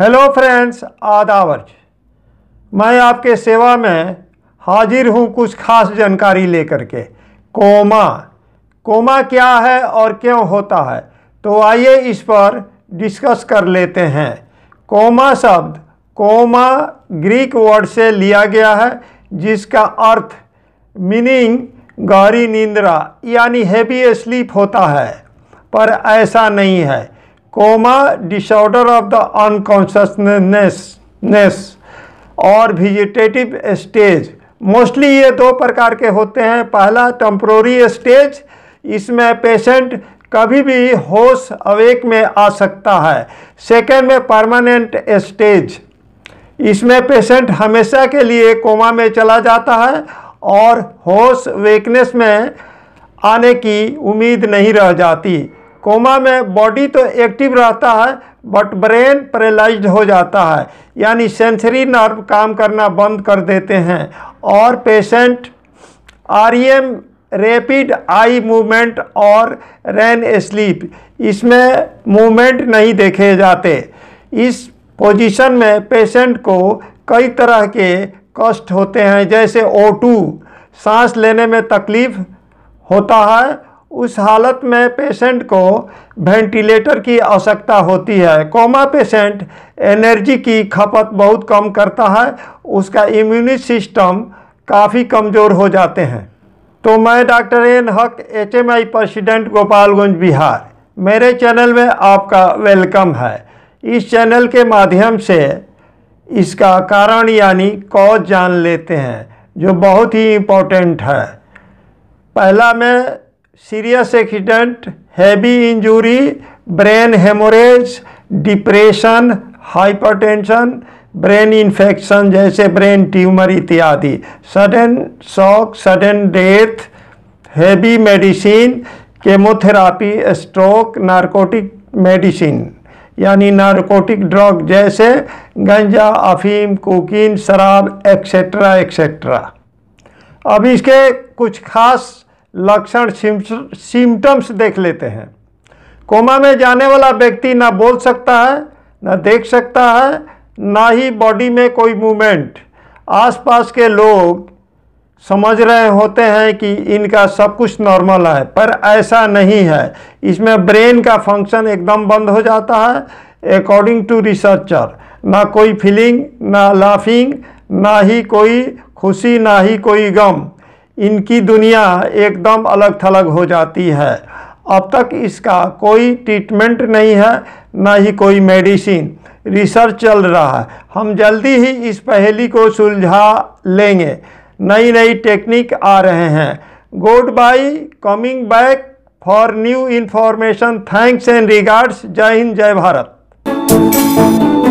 hello friends आदावर्ज मैं आपके सेवा में हाजिर हूं कुछ खास जानकारी लेकर के कोमा कोमा क्या है और क्यों होता है तो आइए इस पर डिस्कस कर लेते हैं कोमा शब्द कोमा ग्रीक वर्ड से लिया गया है जिसका अर्थ मीनिंग गहरी निंद्रा यानी हैवी स्लीप होता है पर ऐसा नहीं है coma disorder of the unconsciousness और विजिटेटिव स्टेज मोस्टली ये दो प्रकार के होते हैं पहला टेम्प्रोरी स्टेज इसमें पेशेंट कभी भी होश अवेक में आ सकता है सेकेंड में परमानेंट स्टेज इसमें पेशेंट हमेशा के लिए कोमा में चला जाता है और होश वेकनेस में आने की उम्मीद नहीं रह जाती कोमा में बॉडी तो एक्टिव रहता है बट ब्रेन पैरलाइज हो जाता है यानी सेंसरी नर्व काम करना बंद कर देते हैं और patient REM rapid eye movement और रैन स्लीप इसमें मूवमेंट नहीं देखे जाते इस पोजीशन में पेशेंट को कई तरह के कष्ट होते हैं जैसे ओ टू सांस लेने में तकलीफ़ होता है उस हालत में पेशेंट को वेंटिलेटर की आवश्यकता होती है कोमा पेशेंट एनर्जी की खपत बहुत कम करता है उसका इम्यूनिट सिस्टम काफ़ी कमज़ोर हो जाते हैं तो मैं doctor N Haque H M I president Gopalganj Bihar मेरे चैनल में आपका वेलकम है इस चैनल के माध्यम से इसका कारण यानी कॉज जान लेते हैं जो बहुत ही इम्पोर्टेंट है पहला मैं serious accident heavy injury brain haemorrhage depression hypertension, brain infection जैसे ब्रेन ट्यूमर इत्यादि sudden shock sudden death heavy medicine chemotherapy stroke narcotic medicine यानी नारकोटिक ड्रग जैसे गंजा अफीम कोकीन शराब एक्सेट्रा एक्सेट्रा अब इसके कुछ खास लक्षण सिम्टम्स देख लेते हैं कोमा में जाने वाला व्यक्ति ना बोल सकता है ना देख सकता है ना ही बॉडी में कोई मूवमेंट आसपास के लोग समझ रहे होते हैं कि इनका सब कुछ नॉर्मल है पर ऐसा नहीं है इसमें ब्रेन का फंक्शन एकदम बंद हो जाता है अकॉर्डिंग टू रिसर्चर ना कोई फीलिंग ना लाफिंग ना ही कोई खुशी ना ही कोई गम इनकी दुनिया एकदम अलग थलग हो जाती है अब तक इसका कोई ट्रीटमेंट नहीं है ना ही कोई मेडिसिन रिसर्च चल रहा है हम जल्दी ही इस पहेली को सुलझा लेंगे नई नई टेक्निक आ रहे हैं good bye coming back for new information thanks and regards जय हिंद जय भारत